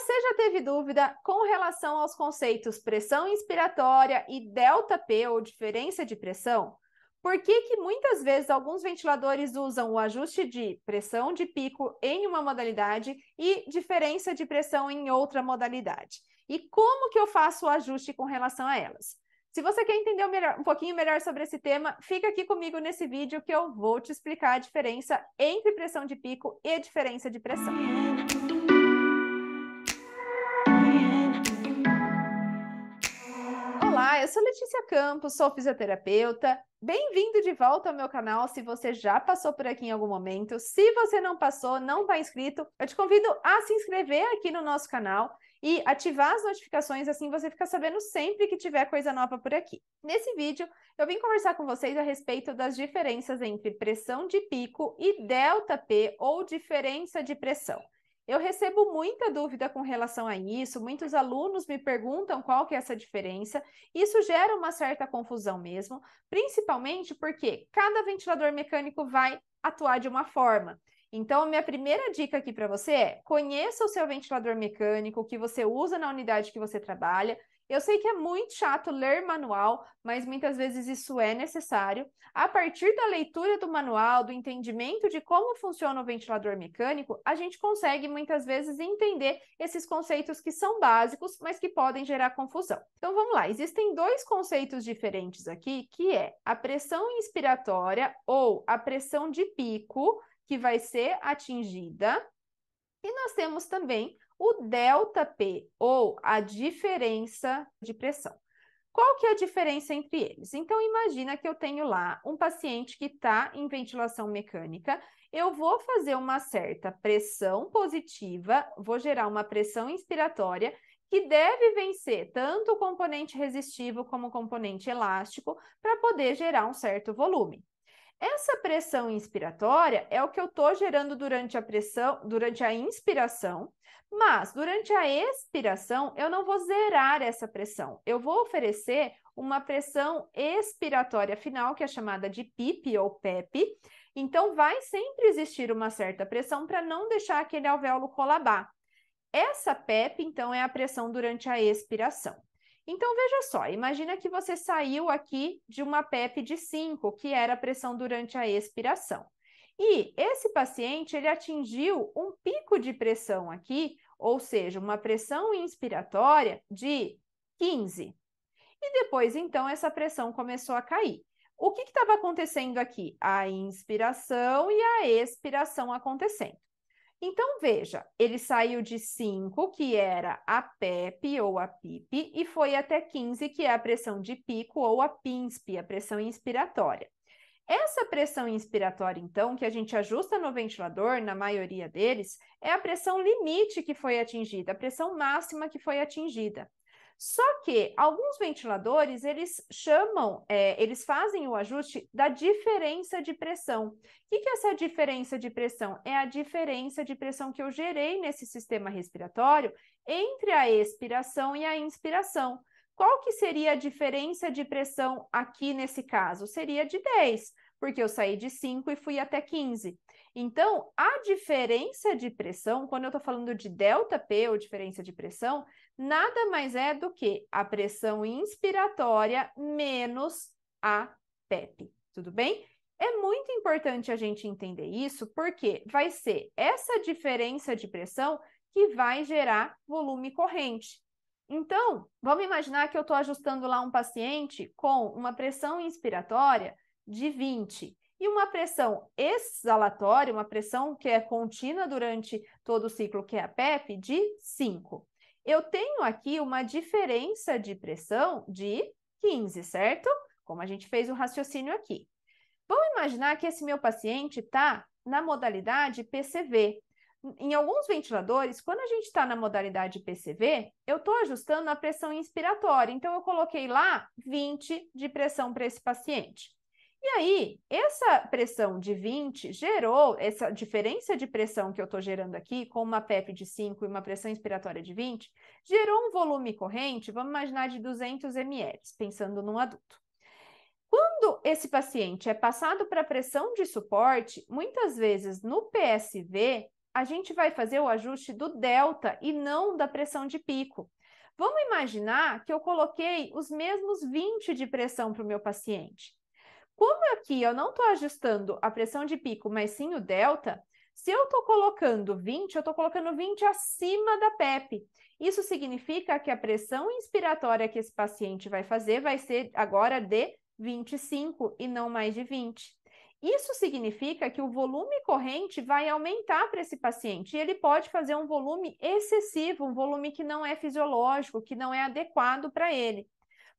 você já teve dúvida com relação aos conceitos pressão inspiratória e delta P ou diferença de pressão, por que, que muitas vezes alguns ventiladores usam o ajuste de pressão de pico em uma modalidade e diferença de pressão em outra modalidade? E como que eu faço o ajuste com relação a elas? Se você quer entender um, melhor, um pouquinho melhor sobre esse tema, fica aqui comigo nesse vídeo que eu vou te explicar a diferença entre pressão de pico e diferença de pressão. Olá, eu sou Letícia Campos, sou fisioterapeuta. Bem-vindo de volta ao meu canal. Se você já passou por aqui em algum momento, se você não passou, não está inscrito, eu te convido a se inscrever aqui no nosso canal e ativar as notificações, assim você fica sabendo sempre que tiver coisa nova por aqui. Nesse vídeo, eu vim conversar com vocês a respeito das diferenças entre pressão de pico e delta P ou diferença de pressão. Eu recebo muita dúvida com relação a isso, muitos alunos me perguntam qual que é essa diferença. Isso gera uma certa confusão mesmo, principalmente porque cada ventilador mecânico vai atuar de uma forma. Então, minha primeira dica aqui para você é: conheça o seu ventilador mecânico que você usa na unidade que você trabalha eu sei que é muito chato ler manual, mas muitas vezes isso é necessário. A partir da leitura do manual, do entendimento de como funciona o ventilador mecânico, a gente consegue muitas vezes entender esses conceitos que são básicos, mas que podem gerar confusão. Então vamos lá, existem dois conceitos diferentes aqui, que é a pressão inspiratória ou a pressão de pico que vai ser atingida, e nós temos também o delta P, ou a diferença de pressão. Qual que é a diferença entre eles? Então, imagina que eu tenho lá um paciente que está em ventilação mecânica, eu vou fazer uma certa pressão positiva, vou gerar uma pressão inspiratória que deve vencer tanto o componente resistivo como o componente elástico para poder gerar um certo volume. Essa pressão inspiratória é o que eu estou gerando durante a pressão, durante a inspiração, mas durante a expiração eu não vou zerar essa pressão. Eu vou oferecer uma pressão expiratória final, que é chamada de PIP ou PEP. Então vai sempre existir uma certa pressão para não deixar aquele alvéolo colabar. Essa PEP, então, é a pressão durante a expiração. Então veja só, imagina que você saiu aqui de uma PEP de 5, que era a pressão durante a expiração. E esse paciente ele atingiu um pico de pressão aqui, ou seja, uma pressão inspiratória de 15. E depois, então, essa pressão começou a cair. O que estava acontecendo aqui? A inspiração e a expiração acontecendo. Então, veja, ele saiu de 5, que era a PEP ou a PIP, e foi até 15, que é a pressão de pico ou a PINSP, a pressão inspiratória. Essa pressão inspiratória, então, que a gente ajusta no ventilador, na maioria deles, é a pressão limite que foi atingida, a pressão máxima que foi atingida. Só que alguns ventiladores eles chamam, é, eles fazem o ajuste da diferença de pressão. O que, que é essa diferença de pressão? É a diferença de pressão que eu gerei nesse sistema respiratório entre a expiração e a inspiração. Qual que seria a diferença de pressão aqui nesse caso? Seria de 10, porque eu saí de 5 e fui até 15. Então, a diferença de pressão, quando eu estou falando de delta P ou diferença de pressão, nada mais é do que a pressão inspiratória menos a PEP, tudo bem? É muito importante a gente entender isso, porque vai ser essa diferença de pressão que vai gerar volume corrente. Então, vamos imaginar que eu estou ajustando lá um paciente com uma pressão inspiratória de 20 e uma pressão exalatória, uma pressão que é contínua durante todo o ciclo, que é a PEP, de 5 eu tenho aqui uma diferença de pressão de 15, certo? Como a gente fez o raciocínio aqui. Vamos imaginar que esse meu paciente está na modalidade PCV. Em alguns ventiladores, quando a gente está na modalidade PCV, eu estou ajustando a pressão inspiratória. Então, eu coloquei lá 20 de pressão para esse paciente. E aí, essa pressão de 20 gerou essa diferença de pressão que eu estou gerando aqui, com uma PEP de 5 e uma pressão inspiratória de 20, gerou um volume corrente, vamos imaginar, de 200 ml, pensando num adulto. Quando esse paciente é passado para pressão de suporte, muitas vezes no PSV, a gente vai fazer o ajuste do delta e não da pressão de pico. Vamos imaginar que eu coloquei os mesmos 20 de pressão para o meu paciente. Como aqui eu não estou ajustando a pressão de pico, mas sim o delta, se eu estou colocando 20, eu estou colocando 20 acima da PEP. Isso significa que a pressão inspiratória que esse paciente vai fazer vai ser agora de 25 e não mais de 20. Isso significa que o volume corrente vai aumentar para esse paciente e ele pode fazer um volume excessivo, um volume que não é fisiológico, que não é adequado para ele.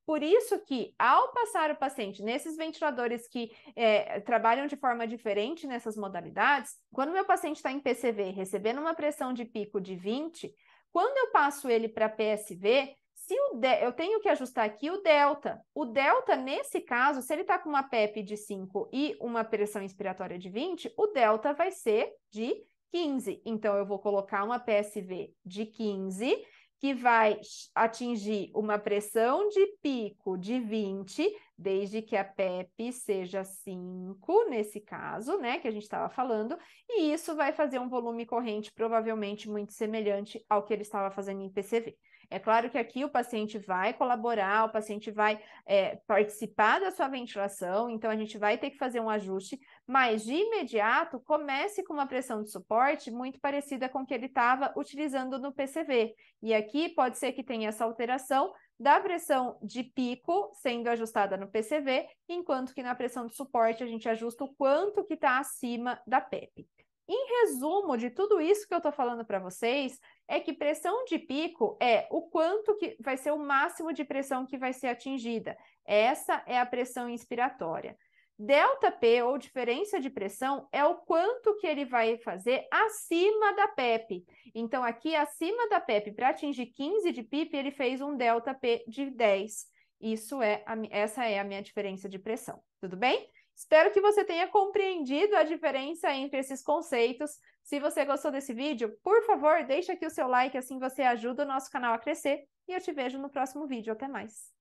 Por isso que, ao passar o paciente nesses ventiladores que é, trabalham de forma diferente nessas modalidades, quando meu paciente está em PCV recebendo uma pressão de pico de 20, quando eu passo ele para PSV, se o de... eu tenho que ajustar aqui o delta. O delta, nesse caso, se ele está com uma PEP de 5 e uma pressão inspiratória de 20, o delta vai ser de 15. Então, eu vou colocar uma PSV de 15 que vai atingir uma pressão de pico de 20, desde que a PEP seja 5, nesse caso, né, que a gente estava falando, e isso vai fazer um volume corrente provavelmente muito semelhante ao que ele estava fazendo em PCV. É claro que aqui o paciente vai colaborar, o paciente vai é, participar da sua ventilação, então a gente vai ter que fazer um ajuste, mas de imediato comece com uma pressão de suporte muito parecida com que ele estava utilizando no PCV. E aqui pode ser que tenha essa alteração da pressão de pico sendo ajustada no PCV, enquanto que na pressão de suporte a gente ajusta o quanto que está acima da PEP. Em resumo de tudo isso que eu estou falando para vocês, é que pressão de pico é o quanto que vai ser o máximo de pressão que vai ser atingida. Essa é a pressão inspiratória. Delta P, ou diferença de pressão, é o quanto que ele vai fazer acima da PEP. Então, aqui, acima da PEP, para atingir 15 de PIP, ele fez um delta P de 10. Isso é a, essa é a minha diferença de pressão. Tudo bem? Espero que você tenha compreendido a diferença entre esses conceitos. Se você gostou desse vídeo, por favor, deixa aqui o seu like, assim você ajuda o nosso canal a crescer. E eu te vejo no próximo vídeo. Até mais!